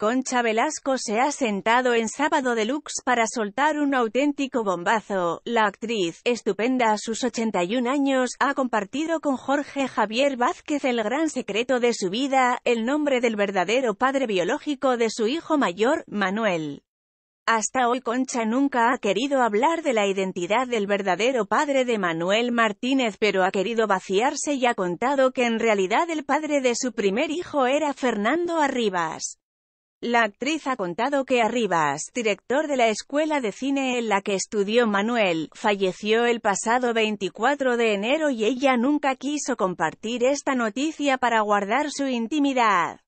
Concha Velasco se ha sentado en Sábado Deluxe para soltar un auténtico bombazo. La actriz, estupenda a sus 81 años, ha compartido con Jorge Javier Vázquez el gran secreto de su vida, el nombre del verdadero padre biológico de su hijo mayor, Manuel. Hasta hoy Concha nunca ha querido hablar de la identidad del verdadero padre de Manuel Martínez, pero ha querido vaciarse y ha contado que en realidad el padre de su primer hijo era Fernando Arribas. La actriz ha contado que Arribas, director de la escuela de cine en la que estudió Manuel, falleció el pasado 24 de enero y ella nunca quiso compartir esta noticia para guardar su intimidad.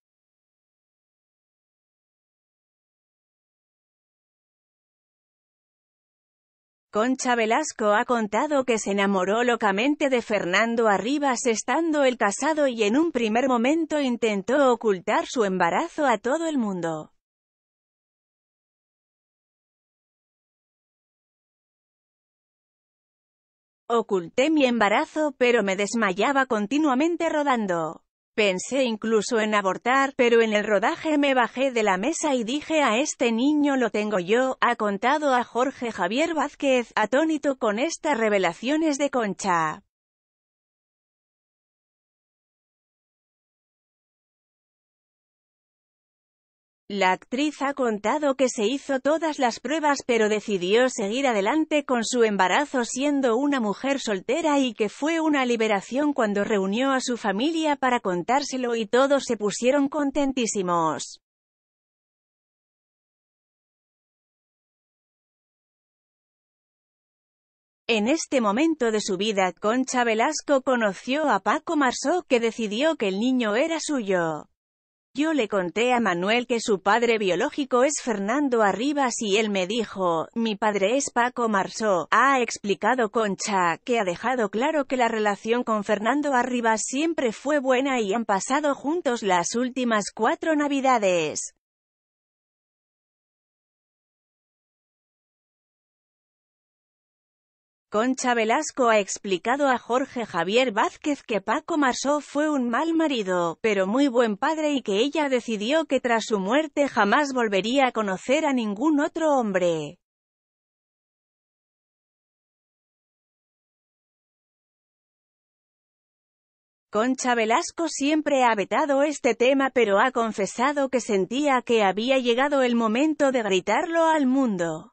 Concha Velasco ha contado que se enamoró locamente de Fernando Arribas estando el casado y en un primer momento intentó ocultar su embarazo a todo el mundo. Oculté mi embarazo pero me desmayaba continuamente rodando. Pensé incluso en abortar, pero en el rodaje me bajé de la mesa y dije a este niño lo tengo yo, ha contado a Jorge Javier Vázquez, atónito con estas revelaciones de Concha. La actriz ha contado que se hizo todas las pruebas pero decidió seguir adelante con su embarazo siendo una mujer soltera y que fue una liberación cuando reunió a su familia para contárselo y todos se pusieron contentísimos. En este momento de su vida, Concha Velasco conoció a Paco Marsó que decidió que el niño era suyo. Yo le conté a Manuel que su padre biológico es Fernando Arribas y él me dijo, mi padre es Paco Marsó. Ha explicado Concha, que ha dejado claro que la relación con Fernando Arribas siempre fue buena y han pasado juntos las últimas cuatro navidades. Concha Velasco ha explicado a Jorge Javier Vázquez que Paco Marsó fue un mal marido, pero muy buen padre y que ella decidió que tras su muerte jamás volvería a conocer a ningún otro hombre. Concha Velasco siempre ha vetado este tema pero ha confesado que sentía que había llegado el momento de gritarlo al mundo.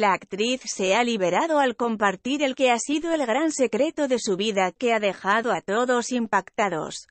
La actriz se ha liberado al compartir el que ha sido el gran secreto de su vida que ha dejado a todos impactados.